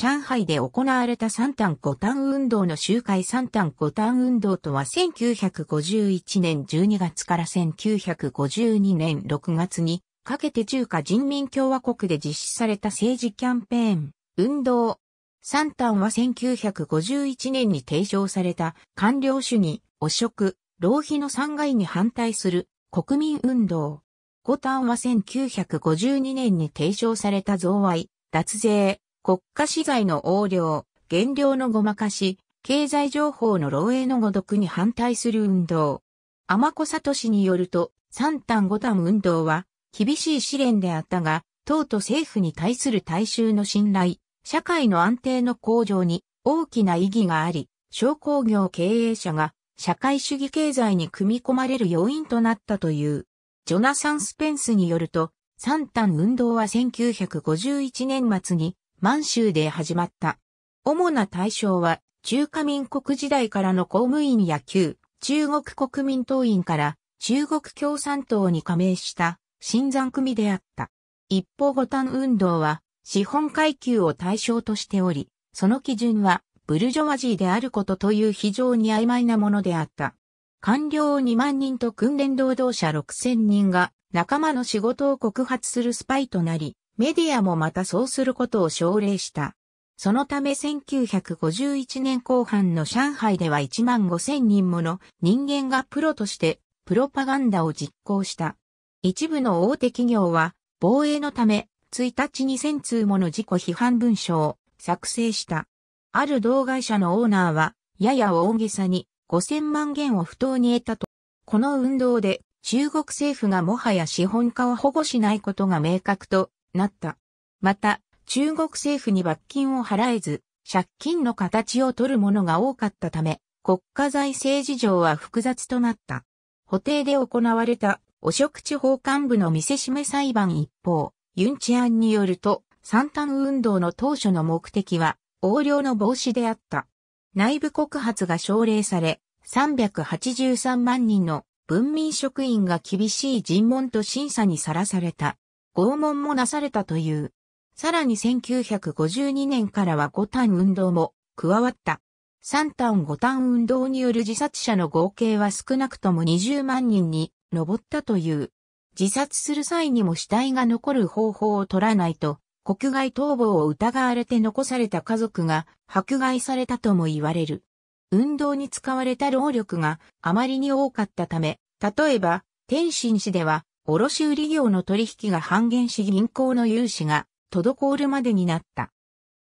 上海で行われた三単五単運動の集会三単五単運動とは1951年12月から1952年6月にかけて中華人民共和国で実施された政治キャンペーン、運動。三単は1951年に提唱された官僚主義、汚職、浪費の三害に反対する国民運動。五単は1952年に提唱された贈賄、脱税、国家資材の横領、減量のごまかし、経済情報の漏洩のご読に反対する運動。天子里氏によると、三端五端運動は、厳しい試練であったが、党と政府に対する大衆の信頼、社会の安定の向上に大きな意義があり、商工業経営者が社会主義経済に組み込まれる要因となったという。ジョナサン・スペンスによると、三端運動は1951年末に満州で始まった。主な対象は、中華民国時代からの公務員や旧、中国国民党員から中国共産党に加盟した新山組であった。一方五反運動は資本階級を対象としており、その基準はブルジョワジーであることという非常に曖昧なものであった。官僚2万人と訓練労働者6000人が仲間の仕事を告発するスパイとなり、メディアもまたそうすることを奨励した。そのため1951年後半の上海では1万5千人もの人間がプロとしてプロパガンダを実行した。一部の大手企業は防衛のため1日2000通もの自己批判文書を作成した。ある同会社のオーナーはやや大げさに5000万元を不当に得たと。この運動で中国政府がもはや資本家を保護しないことが明確となった。また、中国政府に罰金を払えず、借金の形を取るものが多かったため、国家財政事情は複雑となった。補定で行われた汚職地方幹部の見せしめ裁判一方、ユンチアンによると、三端運動の当初の目的は、横領の防止であった。内部告発が奨励され、383万人の文民職員が厳しい尋問と審査にさらされた。拷問もなされたという。さらに1952年からは五反運動も加わった。三反五反運動による自殺者の合計は少なくとも20万人に上ったという。自殺する際にも死体が残る方法を取らないと、国外逃亡を疑われて残された家族が迫害されたとも言われる。運動に使われた労力があまりに多かったため、例えば、天津市では卸売業の取引が半減し銀行の融資が滞るまでになった。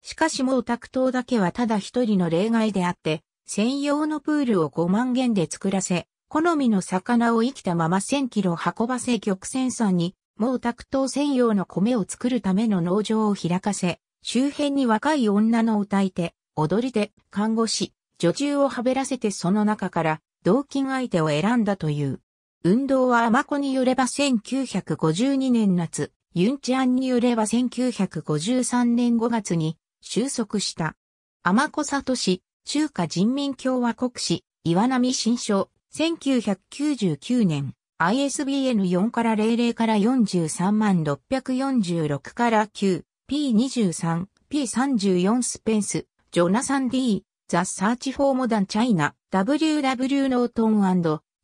しかし毛沢東だけはただ一人の例外であって、専用のプールを5万元で作らせ、好みの魚を生きたまま1000キロ運ばせ玉泉んに毛沢東専用の米を作るための農場を開かせ、周辺に若い女の歌い手、踊り手、看護師、女中をはべらせてその中から、同金相手を選んだという。運動はアマコによれば1952年夏、ユンチアンによれば1953年5月に収束した。アマコサト市、中華人民共和国市、岩波新書、1999年、ISBN4 から00から43万646から9、P23、P34 スペンス、ジョナサン D、ザ・サーチ・フォー・モダン・チャイナ、W. W. ノートン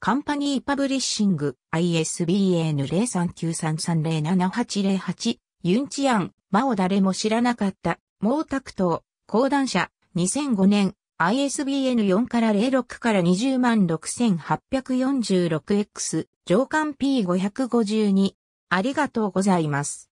カンパニーパブリッシング ISBN0393307808 ユンチアン、マオ誰も知らなかった、毛沢東、講談社、2005年、ISBN4 から06から 206,846X、上巻 P552。ありがとうございます。